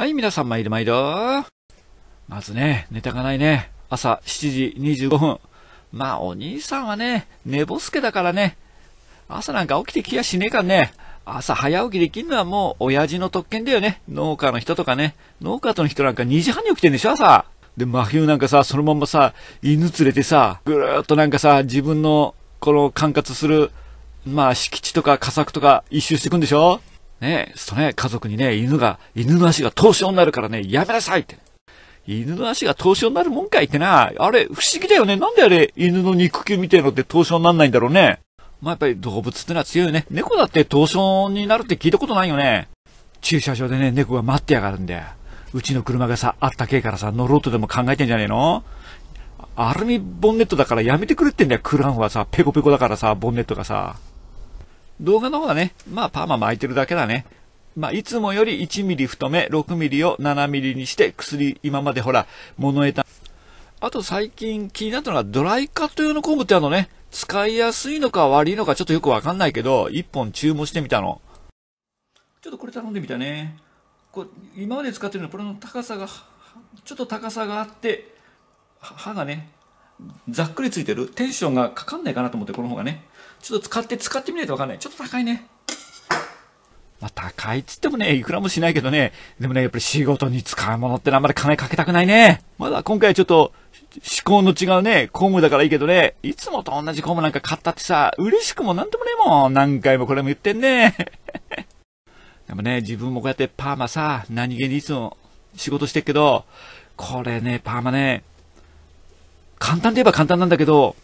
はい、皆さん毎度毎度。まずね、ネタがないね。朝7時25分。まあ、お兄さんはね、寝ぼすけだからね。朝なんか起きてきやしねえかんね。朝早起きできんのはもう親父の特権だよね。農家の人とかね。農家との人なんか2時半に起きてんでしょ、朝。で、真冬なんかさ、そのまんまさ、犬連れてさ、ぐるーっとなんかさ、自分の、この管轄する、まあ敷地とか家作とか一周していくんでしょね、そね、家族にね、犬が、犬の足が投資になるからね、やめなさいって。犬の足が投資になるもんかいってな。あれ、不思議だよね。なんであれ、犬の肉球みたいのって投資になんないんだろうね。まあ、やっぱり動物ってのは強いよね。猫だって投資になるって聞いたことないよね。駐車場でね、猫が待ってやがるんだよ。うちの車がさ、あったけえからさ、乗ろうとでも考えてんじゃねえのアルミボンネットだからやめてくれってんだよ、クランはさ、ペコペコだからさ、ボンネットがさ。動画の方はね、まあパーマ巻いてるだけだね。まあ、いつもより1ミリ太め、6ミリを7ミリにして薬、今までほら、物得た。あと最近気になったのがドライカット用の工具ってあのね、使いやすいのか悪いのかちょっとよくわかんないけど、1本注文してみたの。ちょっとこれ頼んでみたね。こ今まで使ってるのこれの高さが、ちょっと高さがあって、歯がね、ざっくりついてるテンションがかかんないかなと思ってこの方がねちょっと使って使ってみないと分かんないちょっと高いねまあ高いっつってもねいくらもしないけどねでもねやっぱり仕事に使うものってあんまり金かけたくないねまだ今回ちょっと思考の違うね、公務だからいいけどね、いつもと同じ公務なんか買ったってさ、嬉しくもなんともねえもん。何回もこれも言ってんね。でもね、自分もこうやってパーマさ、何気にいつも仕事してっけど、これね、パーマね、簡単で言えば簡単なんだけど、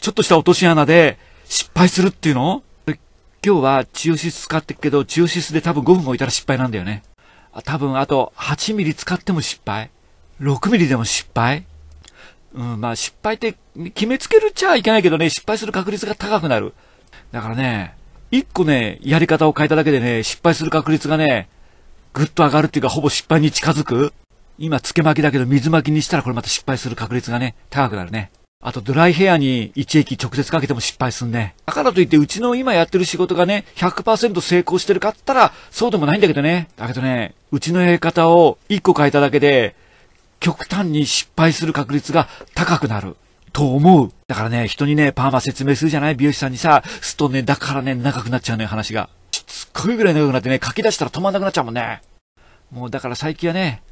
ちょっとした落とし穴で失敗するっていうの今日は中止シス使ってくけど、中オシスで多分5分置いたら失敗なんだよね。多分あと8ミリ使っても失敗。6ミリでも失敗。うん、まあ失敗って決めつけるちゃいけないけどね、失敗する確率が高くなる。だからね、1個ね、やり方を変えただけでね、失敗する確率がね、ぐっと上がるっていうかほぼ失敗に近づく。今、つけ巻きだけど水巻きにしたらこれまた失敗する確率がね、高くなるね。あと、ドライヘアに一液直接かけても失敗すんね。だからといって、うちの今やってる仕事がね、100%成功してるかったら、そうでもないんだけどね。だけどね、うちのやり方を1個変えただけで、極端に失敗する確率が高くなる。と思う。だからね、人にね、パーマ説明するじゃない美容師さんにさ、すとね、だからね、長くなっちゃうね、話が。すっごいぐらい長くなってね、書き出したら止まんなくなっちゃうもんね。もうだから最近はね、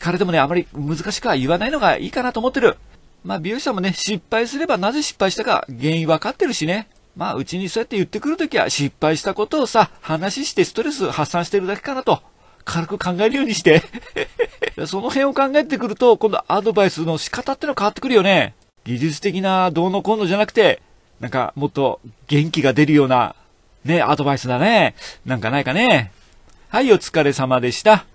聞かれてもね、あまり難しくは言わないのがいいかなと思ってる。まあ、美容師さんもね、失敗すればなぜ失敗したか原因わかってるしね。まあ、うちにそうやって言ってくるときは失敗したことをさ、話してストレス発散してるだけかなと、軽く考えるようにして。その辺を考えてくると、今度アドバイスの仕方っての変わってくるよね。技術的などうのこうのじゃなくて、なんかもっと元気が出るような、ね、アドバイスだね。なんかないかね。はい、お疲れ様でした。